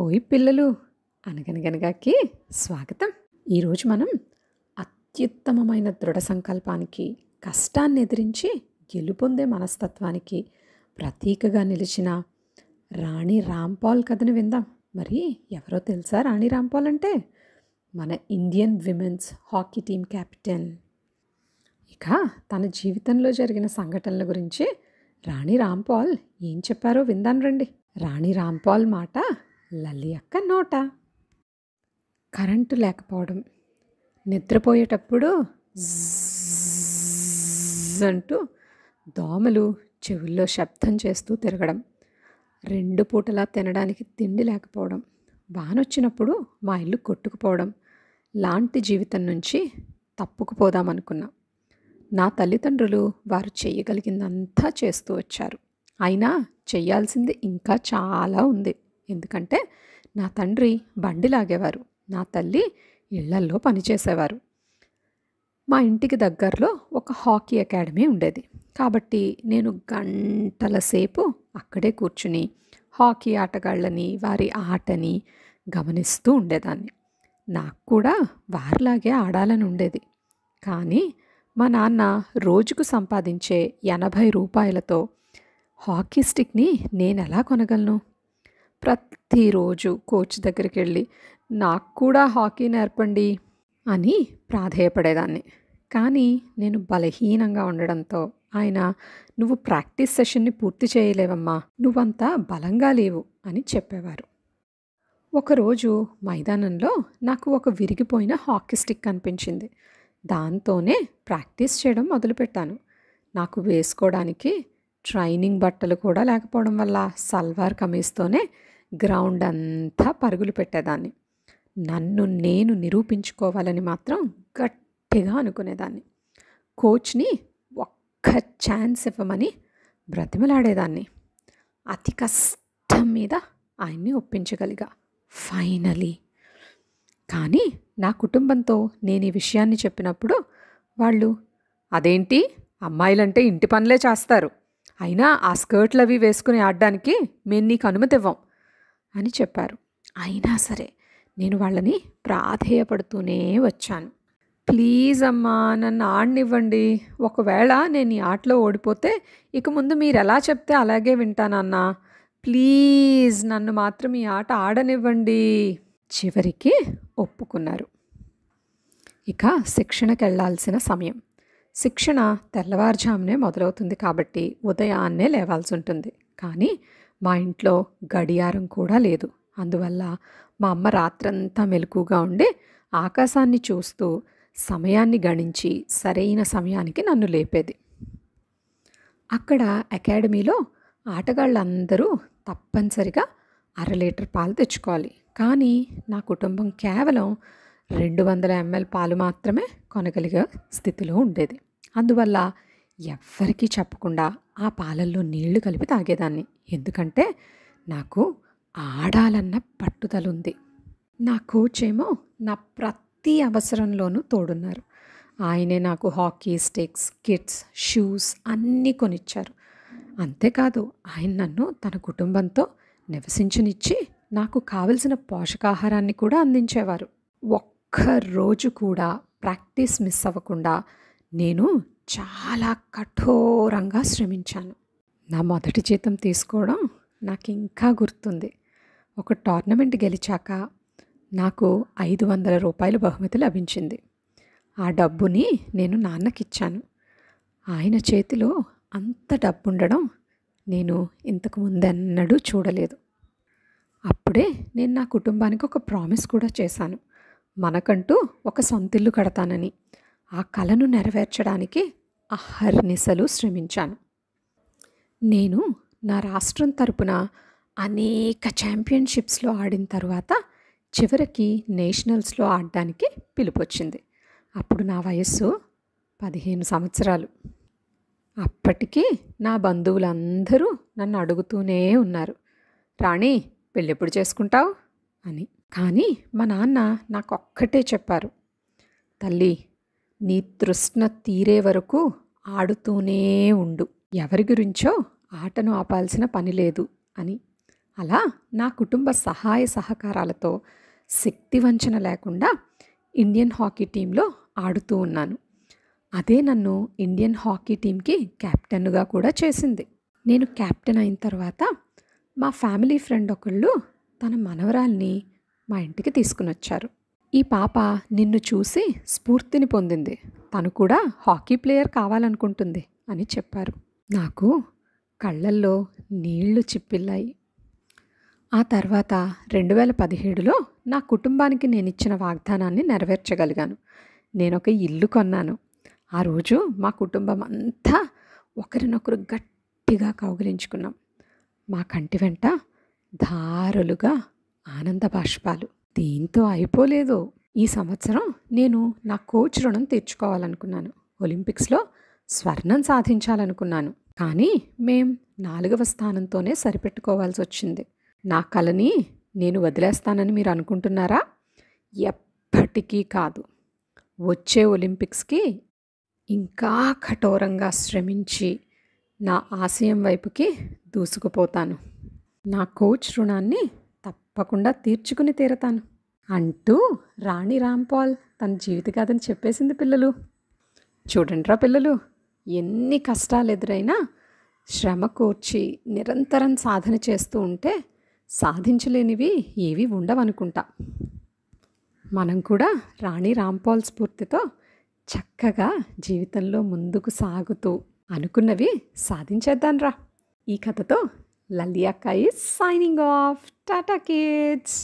ఓయ్ పిల్లలు అనగనగనగాకి స్వాగతం ఈరోజు మనం అత్యుత్తమమైన దృఢ సంకల్పానికి కష్టాన్ని ఎదిరించి గెలుపొందే మనస్తత్వానికి ప్రతీకగా నిలిచిన రాణి రాంపాల్ కథను విందాం మరి ఎవరో తెలుసా రాణి రాంపాల్ అంటే మన Indian women's hockey team captain ఇక తన జీవితంలో జరిగిన సంఘటనల గురించి రాణి రాంపాల్ ఏం చెప్పారో విందాను రండి రాణి రాంపాల్ మాట లలి అక్క నోట కరెంటు లేకపోవడం నిద్రపోయేటప్పుడు అంటూ దోమలు చెవుల్లో శబ్దం చేస్తూ తిరగడం రెండు పూటలా తినడానికి తిండి లేకపోవడం వానొచ్చినప్పుడు మా ఇల్లు కొట్టుకుపోవడం లాంటి జీవితం నుంచి తప్పుకుపోదామనుకున్నా నా తల్లిదండ్రులు వారు చేయగలిగిందంతా చేస్తూ వచ్చారు అయినా చేయాల్సింది ఇంకా చాలా ఉంది ఎందుకంటే నా తండ్రి బండి లాగేవారు నా తల్లి ఇళ్లల్లో పనిచేసేవారు మా ఇంటికి దగ్గరలో ఒక హాకీ అకాడమీ ఉండేది కాబట్టి నేను గంటల సేపు అక్కడే కూర్చుని హాకీ ఆటగాళ్ళని వారి ఆటని గమనిస్తూ ఉండేదాన్ని నాకు కూడా వారిలాగే ఆడాలని ఉండేది కానీ మా నాన్న రోజుకు సంపాదించే ఎనభై రూపాయలతో హాకీ స్టిక్ని నేను ఎలా కొనగలను ప్రతిరోజు కోచ్ దగ్గరికి వెళ్ళి నాకు కూడా హాకీ నేర్పండి అని ప్రాధేయపడేదాన్ని కానీ నేను బలహీనంగా ఉండడంతో ఆయన నువ్వు ప్రాక్టీస్ సెషన్ని పూర్తి చేయలేవమ్మా నువ్వంతా బలంగా లేవు అని చెప్పేవారు ఒకరోజు మైదానంలో నాకు ఒక విరిగిపోయిన హాకీ స్టిక్ కనిపించింది దాంతోనే ప్రాక్టీస్ చేయడం మొదలుపెట్టాను నాకు వేసుకోవడానికి ట్రైనింగ్ బట్టలు కూడా లేకపోవడం వల్ల సల్వార్ కమీస్తోనే గ్రౌండ్ అంతా పరుగులు పెట్టేదాన్ని నన్ను నేను నిరూపించుకోవాలని మాత్రం గట్టిగా అనుకునేదాన్ని కోచ్ని ఒక్క ఛాన్స్ ఇవ్వమని బ్రతిమలాడేదాన్ని అతి కష్టం మీద ఆయన్ని ఒప్పించగలిగా ఫైనలీ కానీ నా కుటుంబంతో నేను ఈ విషయాన్ని చెప్పినప్పుడు వాళ్ళు అదేంటి అమ్మాయిలంటే ఇంటి పనులే చేస్తారు అయినా ఆ స్కర్ట్లు అవి వేసుకుని ఆడడానికి మేము నీకు అనుమతి ఇవ్వం అని చెప్పారు అయినా సరే నేను వాళ్ళని ప్రాధేయపడుతూనే వచ్చాను ప్లీజ్ అమ్మా నన్ను ఆడనివ్వండి ఒకవేళ నేను ఈ ఆటలో ఓడిపోతే ఇక ముందు మీరు ఎలా చెప్తే అలాగే వింటానన్నా ప్లీజ్ నన్ను మాత్రం ఈ ఆట ఆడనివ్వండి చివరికి ఒప్పుకున్నారు ఇక శిక్షణకి వెళ్లాల్సిన సమయం శిక్షణ తెల్లవారుజామునే మొదలవుతుంది కాబట్టి ఉదయాన్నే లేవాల్సి ఉంటుంది కానీ మా ఇంట్లో గడియారం కూడా లేదు అందువల్ల మా అమ్మ రాత్రంతా మెలకుగా ఉండే ఆకాశాన్ని చూస్తూ సమయాన్ని గణించి సరైన సమయానికి నన్ను లేపేది అక్కడ అకాడమీలో ఆటగాళ్ళందరూ తప్పనిసరిగా అర లీటర్ పాలు తెచ్చుకోవాలి కానీ నా కుటుంబం కేవలం రెండు వందల ఎంఎల్ పాలు మాత్రమే కొనగలిగే స్థితిలో ఉండేది అందువల్ల ఎవ్వరికీ చెప్పకుండా ఆ పాలల్లో నీళ్లు కలిపి తాగేదాన్ని ఎందుకంటే నాకు ఆడాలన్న పట్టుదలుంది నా కోచ్ ఏమో నా ప్రతి అవసరంలోనూ తోడున్నారు ఆయనే నాకు హాకీ స్టిక్స్ కిట్స్ షూస్ అన్నీ కొనిచ్చారు అంతేకాదు ఆయన నన్ను తన కుటుంబంతో నివసించనిచ్చి నాకు కావలసిన పోషకాహారాన్ని కూడా అందించేవారు ఒక్క రోజు కూడా ప్రాక్టీస్ మిస్ అవ్వకుండా నేను చాలా కఠోరంగా శ్రమించాను నా మొదటి జీతం తీసుకోవడం నాకు ఇంకా గుర్తుంది ఒక టోర్నమెంట్ గెలిచాక నాకు ఐదు వందల రూపాయలు బహుమతి లభించింది ఆ డబ్బుని నేను నాన్నకిచ్చాను ఆయన చేతిలో అంత డబ్బు ఉండడం నేను ఇంతకు ముందెన్నడూ చూడలేదు అప్పుడే నేను నా కుటుంబానికి ఒక ప్రామిస్ కూడా చేశాను మనకంటూ ఒక సొంతిల్లు కడతానని ఆ కలను నెరవేర్చడానికి అహర్నిశలు శ్రమించాను నేను నా రాష్ట్రం తరపున అనేక ఛాంపియన్షిప్స్లో ఆడిన తర్వాత చివరికి నేషనల్స్లో ఆడడానికి పిలుపొచ్చింది అప్పుడు నా వయస్సు పదిహేను సంవత్సరాలు అప్పటికీ నా బంధువులందరూ నన్ను అడుగుతూనే ఉన్నారు రాణి పెళ్ళెప్పుడు చేసుకుంటావు అని కానీ మా నాన్న నాకు ఒక్కటే చెప్పారు తల్లి నీ తృష్ణ తీరే వరకు ఆడుతూనే ఉండు ఎవరి గురించో ఆటను ఆపాల్సిన పని లేదు అని అలా నా కుటుంబ సహాయ సహకారాలతో శక్తి వంచన లేకుండా ఇండియన్ హాకీ టీంలో ఆడుతూ ఉన్నాను అదే నన్ను ఇండియన్ హాకీ టీంకి క్యాప్టెన్గా కూడా చేసింది నేను క్యాప్టెన్ అయిన తర్వాత మా ఫ్యామిలీ ఫ్రెండ్ ఒకళ్ళు తన మనవరాల్ని మా ఇంటికి తీసుకుని వచ్చారు ఈ పాప నిన్ను చూసి స్ఫూర్తిని పొందింది తను కూడా హాకీ ప్లేయర్ కావాలనుకుంటుంది అని చెప్పారు నాకు కళ్ళల్లో నీళ్లు చిప్పిల్లాయి ఆ తర్వాత రెండు వేల పదిహేడులో నా కుటుంబానికి నేను ఇచ్చిన వాగ్దానాన్ని నెరవేర్చగలిగాను నేను ఒక ఇల్లు కొన్నాను ఆ రోజు మా కుటుంబం అంతా ఒకరినొకరు గట్టిగా కౌగిలించుకున్నాం మా కంటి వెంట దారులుగా ఆనంద బాష్పాలు దీంతో అయిపోలేదు ఈ సంవత్సరం నేను నా కోచ్ రుణం తీర్చుకోవాలనుకున్నాను ఒలింపిక్స్లో స్వర్ణం సాధించాలనుకున్నాను కానీ మేం నాలుగవ స్థానంతోనే సరిపెట్టుకోవాల్సి వచ్చింది నా కళని నేను వదిలేస్తానని మీరు అనుకుంటున్నారా ఎప్పటికీ కాదు వచ్చే ఒలింపిక్స్కి ఇంకా కఠోరంగా శ్రమించి నా ఆశయం వైపుకి దూసుకుపోతాను నా కోచ్ రుణాన్ని తప్పకుండా తీర్చుకుని తీరతాను అంటూ రాణి రాంపాల్ తన జీవిత కథను చెప్పేసింది పిల్లలు చూడండిరా పిల్లలు ఎన్ని కష్టాలు ఎదురైనా శ్రమ కూర్చి నిరంతరం సాధన చేస్తూ ఉంటే సాధించలేనివి ఏవి ఉండవనుకుంటా మనం కూడా రాణి రాంపాల్ స్ఫూర్తితో చక్కగా జీవితంలో ముందుకు సాగుతూ అనుకున్నవి సాధించేద్దాంరా ఈ కథతో లలియాకాయ్ సైనింగ్ ఆఫ్ టాటా కిడ్స్